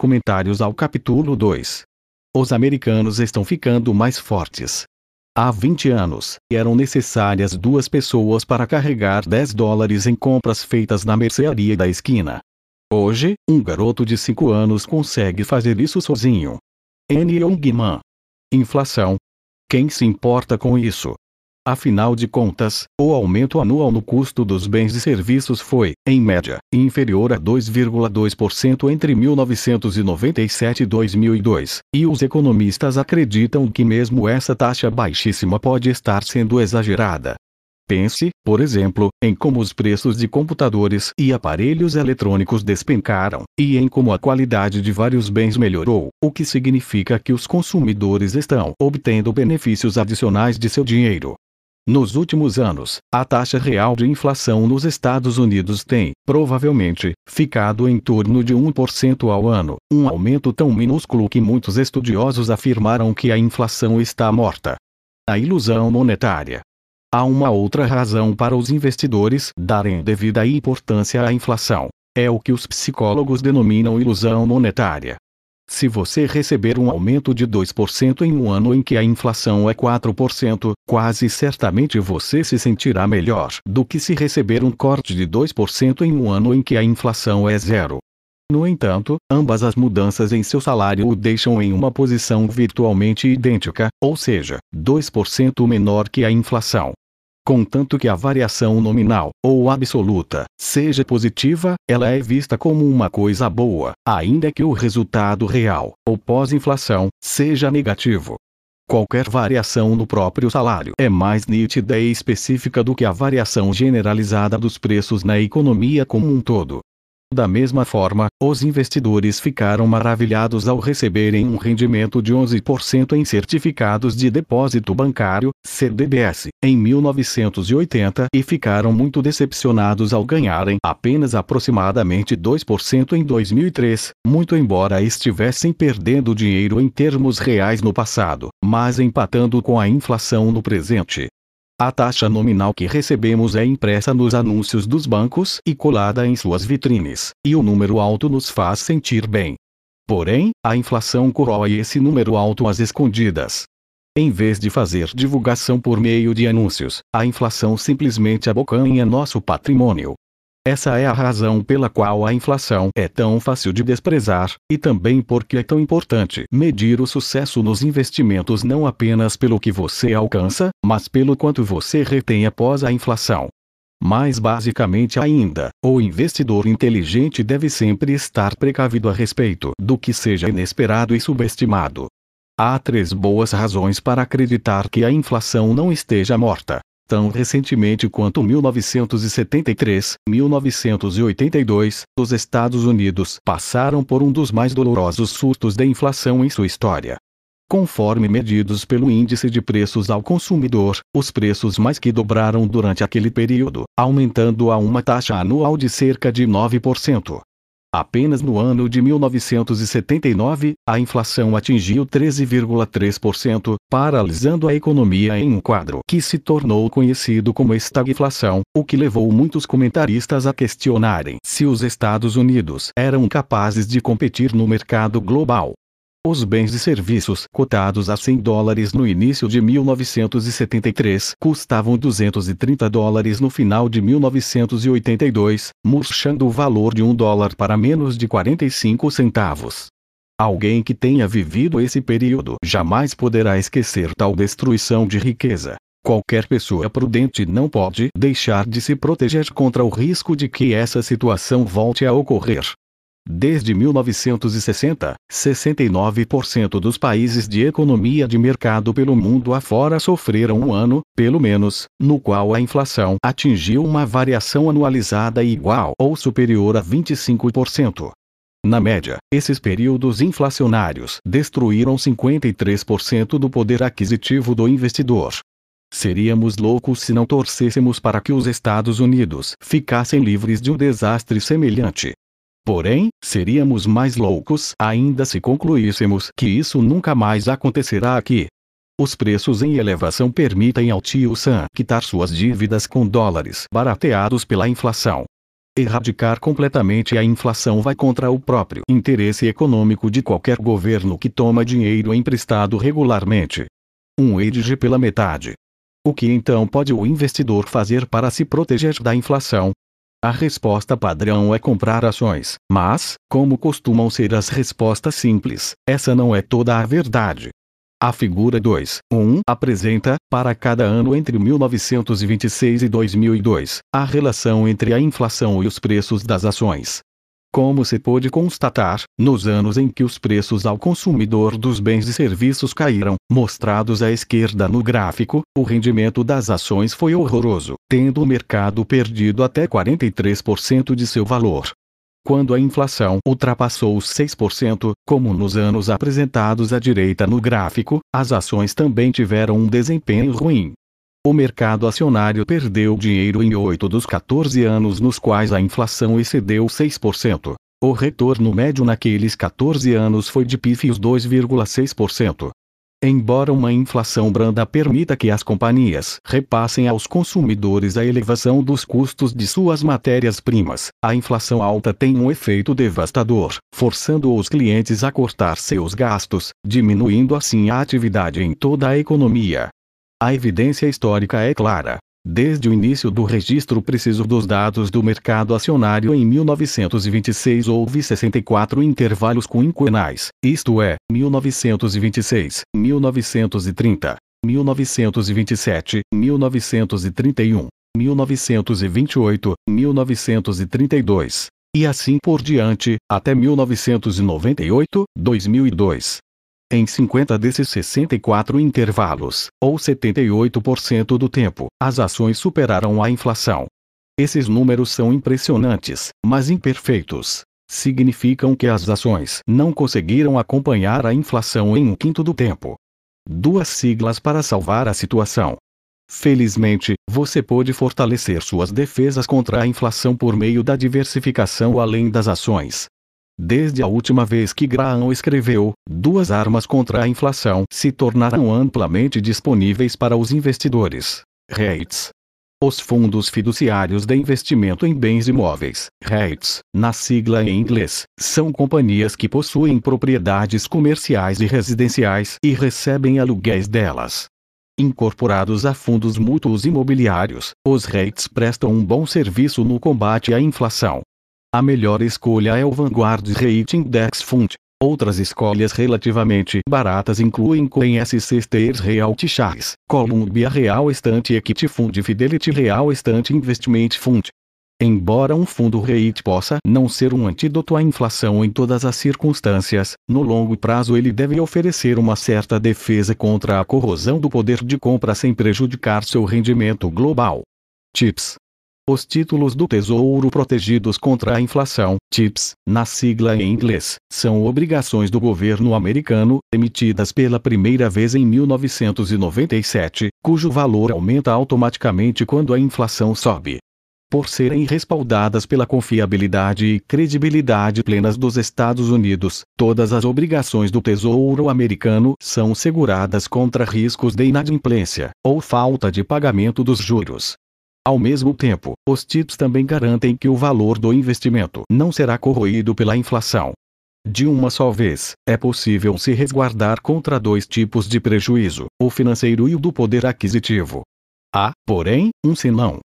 Comentários ao capítulo 2. Os americanos estão ficando mais fortes. Há 20 anos, eram necessárias duas pessoas para carregar 10 dólares em compras feitas na mercearia da esquina. Hoje, um garoto de 5 anos consegue fazer isso sozinho. N. Youngman. Inflação. Quem se importa com isso? Afinal de contas, o aumento anual no custo dos bens e serviços foi, em média, inferior a 2,2% entre 1997 e 2002, e os economistas acreditam que mesmo essa taxa baixíssima pode estar sendo exagerada. Pense, por exemplo, em como os preços de computadores e aparelhos eletrônicos despencaram, e em como a qualidade de vários bens melhorou, o que significa que os consumidores estão obtendo benefícios adicionais de seu dinheiro. Nos últimos anos, a taxa real de inflação nos Estados Unidos tem, provavelmente, ficado em torno de 1% ao ano, um aumento tão minúsculo que muitos estudiosos afirmaram que a inflação está morta. A ilusão monetária. Há uma outra razão para os investidores darem devida importância à inflação. É o que os psicólogos denominam ilusão monetária. Se você receber um aumento de 2% em um ano em que a inflação é 4%, quase certamente você se sentirá melhor do que se receber um corte de 2% em um ano em que a inflação é zero. No entanto, ambas as mudanças em seu salário o deixam em uma posição virtualmente idêntica, ou seja, 2% menor que a inflação, contanto que a variação nominal, ou absoluta, seja positiva, ela é vista como uma coisa boa, ainda que o resultado real, ou pós-inflação, seja negativo. Qualquer variação no próprio salário é mais nítida e específica do que a variação generalizada dos preços na economia como um todo. Da mesma forma, os investidores ficaram maravilhados ao receberem um rendimento de 11% em certificados de depósito bancário, CDBs, em 1980 e ficaram muito decepcionados ao ganharem apenas aproximadamente 2% em 2003, muito embora estivessem perdendo dinheiro em termos reais no passado, mas empatando com a inflação no presente. A taxa nominal que recebemos é impressa nos anúncios dos bancos e colada em suas vitrines, e o número alto nos faz sentir bem. Porém, a inflação corrói esse número alto às escondidas. Em vez de fazer divulgação por meio de anúncios, a inflação simplesmente abocanha nosso patrimônio, essa é a razão pela qual a inflação é tão fácil de desprezar, e também porque é tão importante medir o sucesso nos investimentos não apenas pelo que você alcança, mas pelo quanto você retém após a inflação. Mais basicamente ainda, o investidor inteligente deve sempre estar precavido a respeito do que seja inesperado e subestimado. Há três boas razões para acreditar que a inflação não esteja morta tão recentemente quanto 1973, 1982, os Estados Unidos passaram por um dos mais dolorosos surtos de inflação em sua história. Conforme medidos pelo Índice de Preços ao Consumidor, os preços mais que dobraram durante aquele período, aumentando a uma taxa anual de cerca de 9%. Apenas no ano de 1979, a inflação atingiu 13,3%, paralisando a economia em um quadro que se tornou conhecido como estagflação, o que levou muitos comentaristas a questionarem se os Estados Unidos eram capazes de competir no mercado global. Os bens e serviços cotados a 100 dólares no início de 1973 custavam 230 dólares no final de 1982, murchando o valor de um dólar para menos de 45 centavos. Alguém que tenha vivido esse período jamais poderá esquecer tal destruição de riqueza. Qualquer pessoa prudente não pode deixar de se proteger contra o risco de que essa situação volte a ocorrer. Desde 1960, 69% dos países de economia de mercado pelo mundo afora sofreram um ano, pelo menos, no qual a inflação atingiu uma variação anualizada igual ou superior a 25%. Na média, esses períodos inflacionários destruíram 53% do poder aquisitivo do investidor. Seríamos loucos se não torcêssemos para que os Estados Unidos ficassem livres de um desastre semelhante. Porém, seríamos mais loucos ainda se concluíssemos que isso nunca mais acontecerá aqui. Os preços em elevação permitem ao tio Sam quitar suas dívidas com dólares barateados pela inflação. Erradicar completamente a inflação vai contra o próprio interesse econômico de qualquer governo que toma dinheiro emprestado regularmente. Um EDG pela metade. O que então pode o investidor fazer para se proteger da inflação? A resposta padrão é comprar ações, mas, como costumam ser as respostas simples, essa não é toda a verdade. A figura 2.1 um, apresenta, para cada ano entre 1926 e 2002, a relação entre a inflação e os preços das ações. Como se pôde constatar, nos anos em que os preços ao consumidor dos bens e serviços caíram, mostrados à esquerda no gráfico, o rendimento das ações foi horroroso, tendo o mercado perdido até 43% de seu valor. Quando a inflação ultrapassou os 6%, como nos anos apresentados à direita no gráfico, as ações também tiveram um desempenho ruim, o mercado acionário perdeu dinheiro em 8 dos 14 anos nos quais a inflação excedeu 6%. O retorno médio naqueles 14 anos foi de pífios 2,6%. Embora uma inflação branda permita que as companhias repassem aos consumidores a elevação dos custos de suas matérias-primas, a inflação alta tem um efeito devastador, forçando os clientes a cortar seus gastos, diminuindo assim a atividade em toda a economia. A evidência histórica é clara. Desde o início do registro preciso dos dados do mercado acionário em 1926 houve 64 intervalos quinquenais, isto é, 1926, 1930, 1927, 1931, 1928, 1932, e assim por diante, até 1998, 2002, em 50 desses 64 intervalos, ou 78% do tempo, as ações superaram a inflação. Esses números são impressionantes, mas imperfeitos. Significam que as ações não conseguiram acompanhar a inflação em um quinto do tempo. Duas siglas para salvar a situação. Felizmente, você pôde fortalecer suas defesas contra a inflação por meio da diversificação além das ações, Desde a última vez que Graham escreveu, duas armas contra a inflação se tornaram amplamente disponíveis para os investidores. REITs. Os fundos fiduciários de investimento em bens imóveis, REITs, na sigla em inglês, são companhias que possuem propriedades comerciais e residenciais e recebem aluguéis delas. Incorporados a fundos mútuos imobiliários, os REITs prestam um bom serviço no combate à inflação, a melhor escolha é o Vanguard Rate Index Fund. Outras escolhas relativamente baratas incluem CoinSC Stairs Realty Shares, Columbia Real Estate Equity Fund e Fidelity Real Estate Investment Fund. Embora um fundo REIT possa não ser um antídoto à inflação em todas as circunstâncias, no longo prazo ele deve oferecer uma certa defesa contra a corrosão do poder de compra sem prejudicar seu rendimento global. TIPS os títulos do Tesouro protegidos contra a inflação, TIPS, na sigla em inglês, são obrigações do governo americano, emitidas pela primeira vez em 1997, cujo valor aumenta automaticamente quando a inflação sobe. Por serem respaldadas pela confiabilidade e credibilidade plenas dos Estados Unidos, todas as obrigações do Tesouro americano são seguradas contra riscos de inadimplência ou falta de pagamento dos juros, ao mesmo tempo, os TIPS também garantem que o valor do investimento não será corroído pela inflação. De uma só vez, é possível se resguardar contra dois tipos de prejuízo: o financeiro e o do poder aquisitivo. Há, porém, um senão.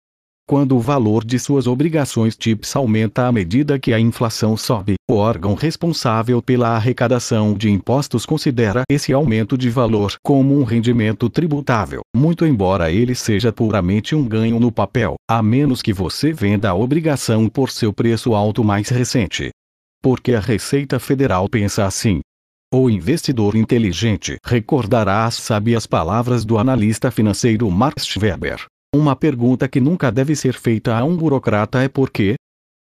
Quando o valor de suas obrigações TIPS aumenta à medida que a inflação sobe, o órgão responsável pela arrecadação de impostos considera esse aumento de valor como um rendimento tributável, muito embora ele seja puramente um ganho no papel, a menos que você venda a obrigação por seu preço alto mais recente. Porque a Receita Federal pensa assim, o investidor inteligente recordará as sábias palavras do analista financeiro Max Schweber. Uma pergunta que nunca deve ser feita a um burocrata é por quê?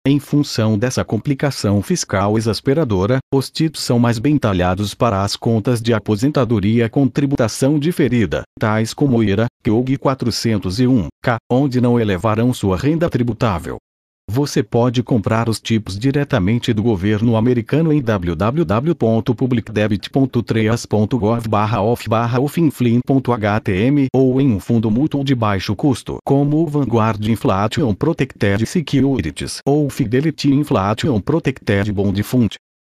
Em função dessa complicação fiscal exasperadora, os TITs são mais bem talhados para as contas de aposentadoria com tributação diferida, tais como IRA, Kog 401, K, onde não elevarão sua renda tributável, você pode comprar os tipos diretamente do governo americano em www.publicdebit.treas.gov/off/ofinflin.htm ou em um fundo mútuo de baixo custo, como o Vanguard Inflation Protected Securities ou Fidelity Inflation Protected Bond Fund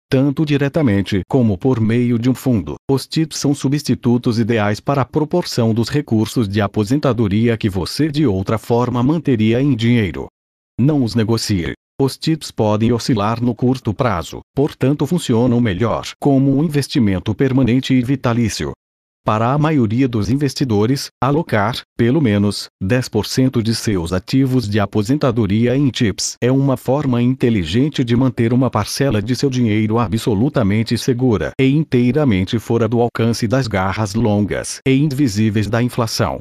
tanto diretamente como por meio de um fundo. Os TIPS são substitutos ideais para a proporção dos recursos de aposentadoria que você de outra forma manteria em dinheiro. Não os negocie. Os TIPS podem oscilar no curto prazo, portanto funcionam melhor como um investimento permanente e vitalício. Para a maioria dos investidores, alocar, pelo menos, 10% de seus ativos de aposentadoria em TIPS é uma forma inteligente de manter uma parcela de seu dinheiro absolutamente segura e inteiramente fora do alcance das garras longas e invisíveis da inflação.